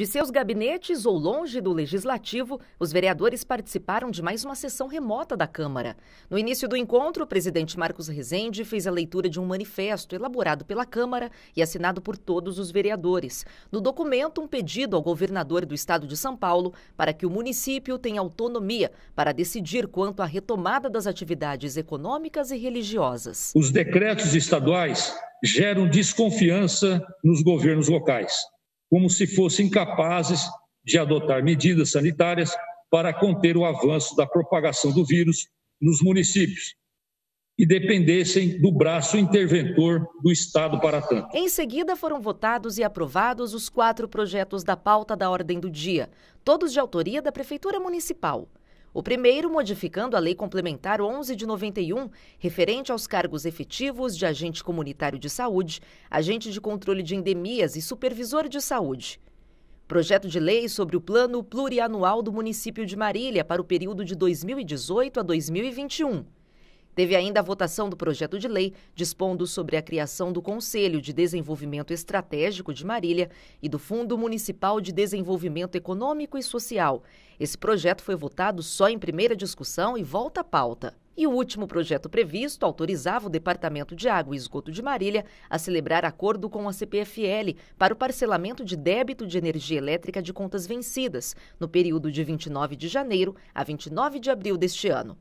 De seus gabinetes ou longe do legislativo, os vereadores participaram de mais uma sessão remota da Câmara. No início do encontro, o presidente Marcos Rezende fez a leitura de um manifesto elaborado pela Câmara e assinado por todos os vereadores. No documento, um pedido ao governador do estado de São Paulo para que o município tenha autonomia para decidir quanto à retomada das atividades econômicas e religiosas. Os decretos estaduais geram desconfiança nos governos locais como se fossem incapazes de adotar medidas sanitárias para conter o avanço da propagação do vírus nos municípios e dependessem do braço interventor do Estado para tanto. Em seguida, foram votados e aprovados os quatro projetos da pauta da ordem do dia, todos de autoria da Prefeitura Municipal. O primeiro modificando a Lei Complementar 11 de 91, referente aos cargos efetivos de agente comunitário de saúde, agente de controle de endemias e supervisor de saúde. Projeto de lei sobre o Plano Plurianual do Município de Marília para o período de 2018 a 2021. Teve ainda a votação do projeto de lei dispondo sobre a criação do Conselho de Desenvolvimento Estratégico de Marília e do Fundo Municipal de Desenvolvimento Econômico e Social. Esse projeto foi votado só em primeira discussão e volta à pauta. E o último projeto previsto autorizava o Departamento de Água e Esgoto de Marília a celebrar acordo com a CPFL para o parcelamento de débito de energia elétrica de contas vencidas no período de 29 de janeiro a 29 de abril deste ano.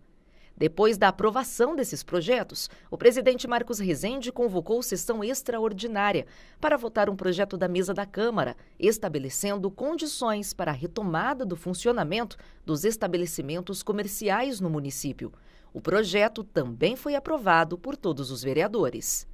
Depois da aprovação desses projetos, o presidente Marcos Rezende convocou sessão extraordinária para votar um projeto da mesa da Câmara, estabelecendo condições para a retomada do funcionamento dos estabelecimentos comerciais no município. O projeto também foi aprovado por todos os vereadores.